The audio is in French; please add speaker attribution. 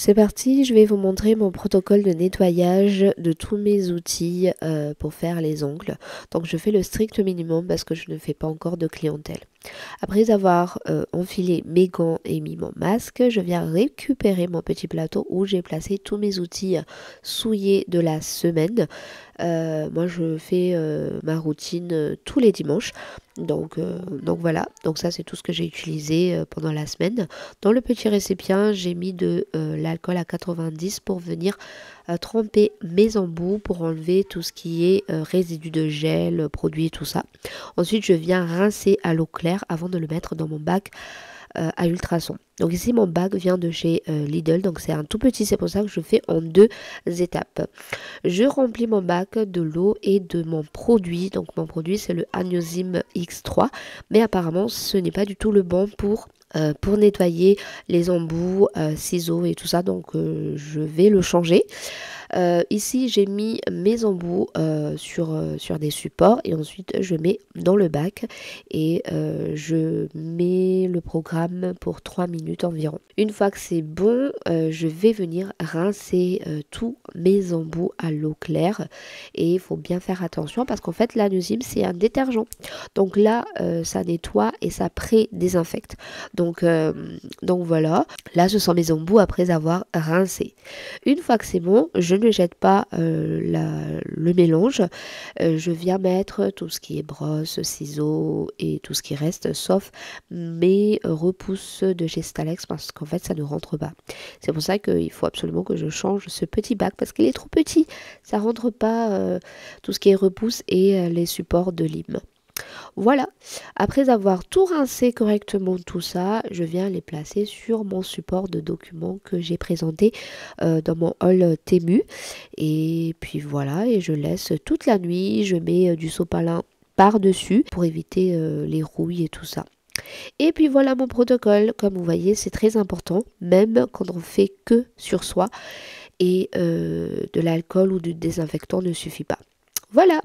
Speaker 1: C'est parti, je vais vous montrer mon protocole de nettoyage de tous mes outils euh, pour faire les ongles. Donc je fais le strict minimum parce que je ne fais pas encore de clientèle. Après avoir euh, enfilé mes gants et mis mon masque, je viens récupérer mon petit plateau où j'ai placé tous mes outils souillés de la semaine. Euh, moi je fais ma routine tous les dimanches. Donc, euh, donc voilà, donc ça c'est tout ce que j'ai utilisé euh, pendant la semaine. Dans le petit récipient, j'ai mis de euh, l'alcool à 90 pour venir tremper mes embouts pour enlever tout ce qui est résidu de gel, produit et tout ça. Ensuite, je viens rincer à l'eau claire avant de le mettre dans mon bac euh, à ultrason. Donc ici mon bac vient de chez euh, Lidl, donc c'est un tout petit, c'est pour ça que je fais en deux étapes. Je remplis mon bac de l'eau et de mon produit, donc mon produit c'est le Agnosim X3, mais apparemment ce n'est pas du tout le bon pour euh, pour nettoyer les embouts, ciseaux et tout ça. Donc je vais le changer. Euh, ici, j'ai mis mes embouts euh, sur, euh, sur des supports et ensuite je mets dans le bac et je mets le programme pour 3 minutes environ. Une fois que c'est bon, je vais venir rincer tous mes embouts à l'eau claire et il faut bien faire attention parce qu'en fait, l'anusime c'est un détergent. Donc là, ça nettoie et ça pré-désinfecte. Donc, donc voilà, là, ce sont mes embouts après avoir rincé. Une fois que c'est bon, je ne jette pas euh, le mélange. Euh, je viens mettre tout ce qui est brosse, ciseaux et tout ce qui reste, sauf mes repousses de gestalex parce qu'en fait ça ne rentre pas. C'est pour ça qu'il faut absolument que je change ce petit bac parce qu'il est trop petit. Ça rentre pas euh, tout ce qui est repousse et les supports de lime. Voilà, après avoir tout rincé correctement tout ça, je viens les placer sur mon support de documents que j'ai présenté euh, dans mon hall tému Et puis voilà, et je laisse toute la nuit, je mets euh, du sopalin par-dessus pour éviter euh, les rouilles et tout ça. Et puis voilà mon protocole, comme vous voyez c'est très important, même quand on fait que sur soi et de l'alcool ou du désinfectant ne suffit pas. Voilà